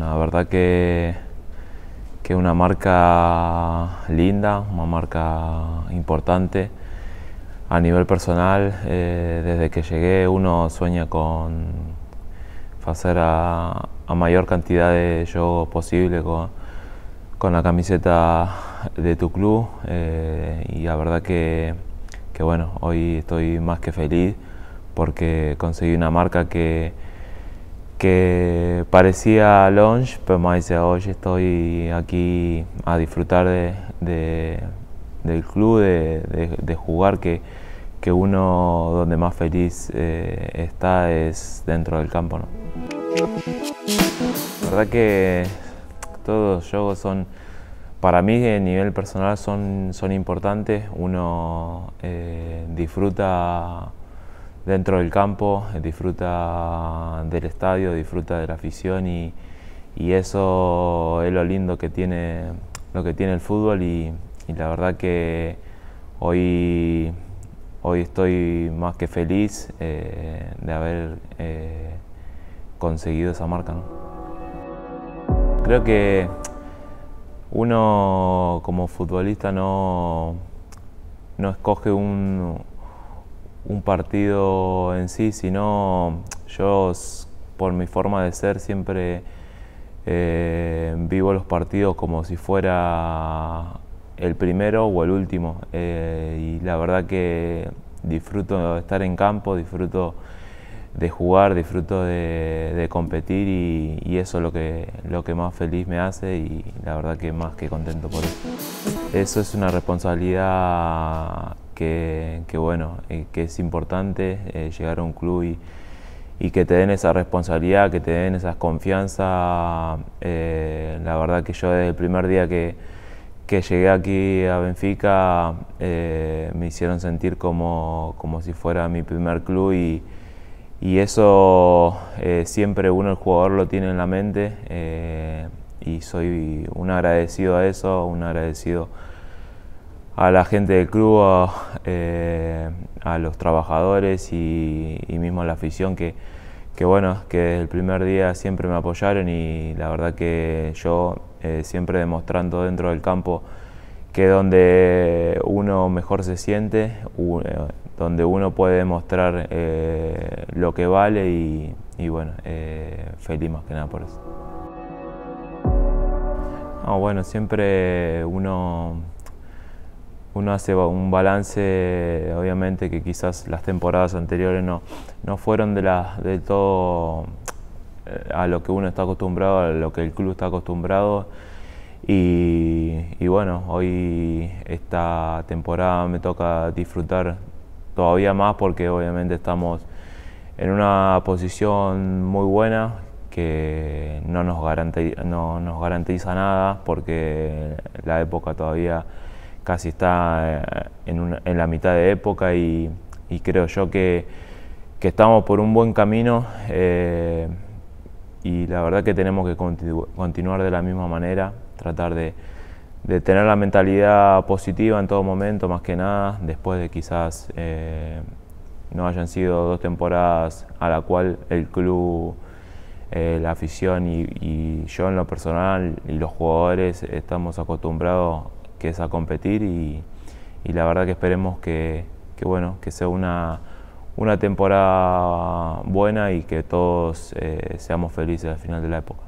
la verdad que que una marca linda, una marca importante. A nivel personal, eh, desde que llegué uno sueña con hacer a, mayor cantidad de juegos posible con, la camiseta de tu club eh, y la verdad que, que bueno, hoy estoy más que feliz porque conseguí una marca que, que parecía lounge, pero me dice, hoy estoy aquí a disfrutar de, del club, de, de jugar, que, que, uno donde más feliz eh, está es dentro del campo. ¿no? La verdad que todos los juegos son, para mí a nivel personal son, son importantes, uno eh, disfruta dentro del campo, disfruta del estadio, disfruta de la afición y, eso es lo lindo que tiene, lo que tiene el fútbol y, la verdad que hoy, hoy estoy más que feliz eh, de haber eh, conseguido esa marca. Creo que uno como futbolista no, no escoge un, un partido en sí, sino yo por mi forma de ser siempre eh, vivo los partidos como si fuera el primero o el último. Eh, y la verdad que disfruto de estar en campo, disfruto de jugar, disfruto de, competir y, eso es lo que, lo que más feliz me hace y la verdad que más que contento por eso. Eso es una responsabilidad que, bueno, eh, que es importante eh, llegar a un club y, que te den esa responsabilidad, que te den esa confianza. Eh, la verdad que yo desde el primer día que, llegué aquí a Benfica me hicieron sentir como, si fuera mi primer club y, y eso siempre uno, el jugador, lo tiene en la mente y soy un agradecido a eso, un agradecido a la gente del club, a, eh, los trabajadores y, mismo a la afición que, que, bueno, que desde el primer día siempre me apoyaron y la verdad que yo eh, siempre demostrando dentro del campo que donde uno mejor se siente, eh, donde uno puede demostrar lo que vale y, bueno, feliz más que nada por eso. bueno, siempre uno uno hace un balance, obviamente que quizás las temporadas anteriores no, no fueron de, de todo eh, a lo que uno está acostumbrado, a lo que el club está acostumbrado. Y, bueno, hoy esta temporada me toca disfrutar todavía más porque obviamente estamos en una posición muy buena que no nos, no nos garantiza nada porque la época todavía casi está eh, en, la mitad de época y, creo yo que, estamos por un buen camino eh, y la verdad que tenemos que continuar de la misma manera, tratar de, tener la mentalidad positiva en todo momento, más que nada, después de quizás eh, no hayan sido dos temporadas a la cual el club la afición y, y, yo en lo personal y los jugadores estamos acostumbrados que es a competir y, la verdad que esperemos que, bueno, que sea una, una, temporada buena y que todos eh, seamos felices al final de la época.